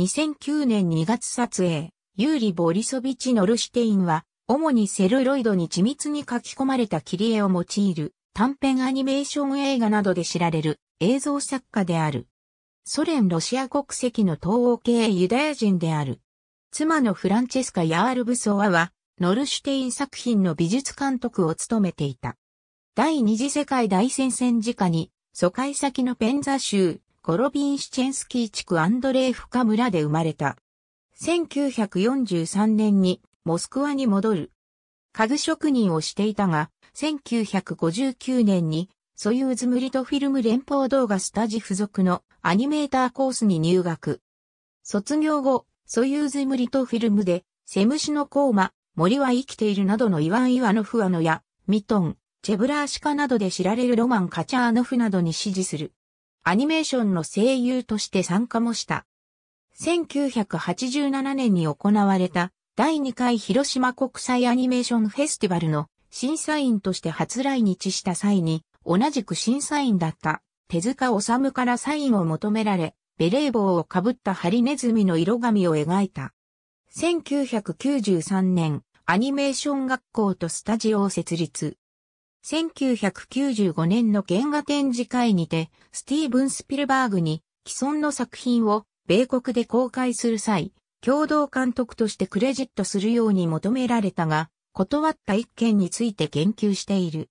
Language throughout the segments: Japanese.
2009年2月撮影、ユーリ・ボリソビチ・ノルシュテインは、主にセルロイドに緻密に書き込まれた切り絵を用いる短編アニメーション映画などで知られる映像作家である。ソ連ロシア国籍の東欧系ユダヤ人である。妻のフランチェスカ・ヤールブソワは、ノルシュテイン作品の美術監督を務めていた。第二次世界大戦戦時下に、疎開先のペンザ州コロビンシチェンスキー地区アンドレーフカ村で生まれた。1943年にモスクワに戻る。家具職人をしていたが、1959年にソユーズムリトフィルム連邦動画スタジ付属のアニメーターコースに入学。卒業後、ソユーズムリトフィルムで、セムシのコーマ、森は生きているなどのイワン・イワノフアノや、ミトン、チェブラーシカなどで知られるロマン・カチャーノフなどに支持する。アニメーションの声優として参加もした。1987年に行われた第2回広島国際アニメーションフェスティバルの審査員として初来日した際に、同じく審査員だった手塚治虫からサインを求められ、ベレー帽をかぶったハリネズミの色紙を描いた。1993年、アニメーション学校とスタジオを設立。1995年の原画展示会にて、スティーブン・スピルバーグに既存の作品を米国で公開する際、共同監督としてクレジットするように求められたが、断った一件について言及している。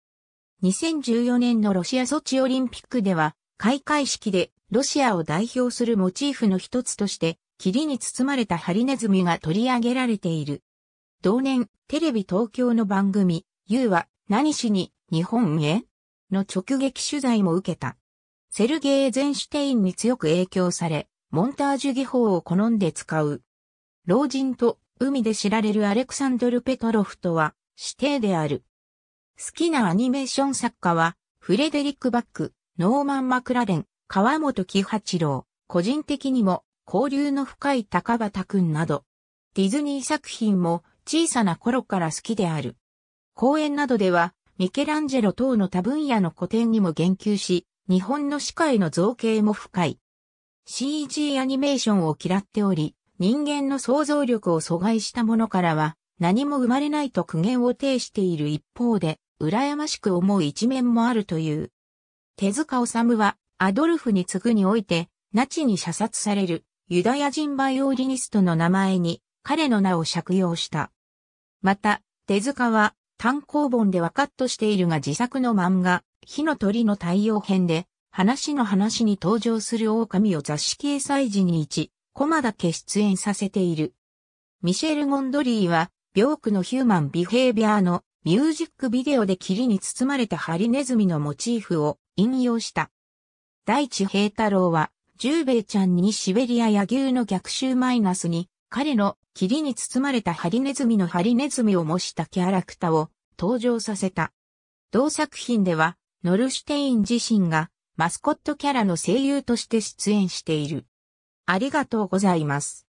2014年のロシアソチオリンピックでは、開会式でロシアを代表するモチーフの一つとして、霧に包まれたハリネズミが取り上げられている。同年、テレビ東京の番組、u は何しに日本への直撃取材も受けた。セルゲー・ゼンシュテインに強く影響され、モンタージュ技法を好んで使う。老人と海で知られるアレクサンドル・ペトロフとは指定である。好きなアニメーション作家は、フレデリック・バック、ノーマン・マクラレン、川本喜八郎、個人的にも交流の深い高畑くんなど、ディズニー作品も小さな頃から好きである。公演などではミケランジェロ等の多分野の古典にも言及し、日本の歯科への造形も深い。CG アニメーションを嫌っており、人間の想像力を阻害したものからは、何も生まれないと苦言を呈している一方で、羨ましく思う一面もあるという。手塚治虫は、アドルフに次ぐにおいて、ナチに射殺される、ユダヤ人バイオリニストの名前に、彼の名を借用した。また、手塚は、単行本ではカットしているが自作の漫画、火の鳥の太陽編で、話の話に登場する狼を雑誌掲載時に1、コマだけ出演させている。ミシェル・ゴンドリーは、病区のヒューマン・ビヘイビアーのミュージックビデオで霧に包まれたハリネズミのモチーフを引用した。大地平太郎は、十兵衛ちゃんにシベリア野牛の逆襲マイナスに彼の霧に包まれたハリネズミのハリネズミを模したキャラクターを登場させた。同作品では、ノルシュテイン自身がマスコットキャラの声優として出演している。ありがとうございます。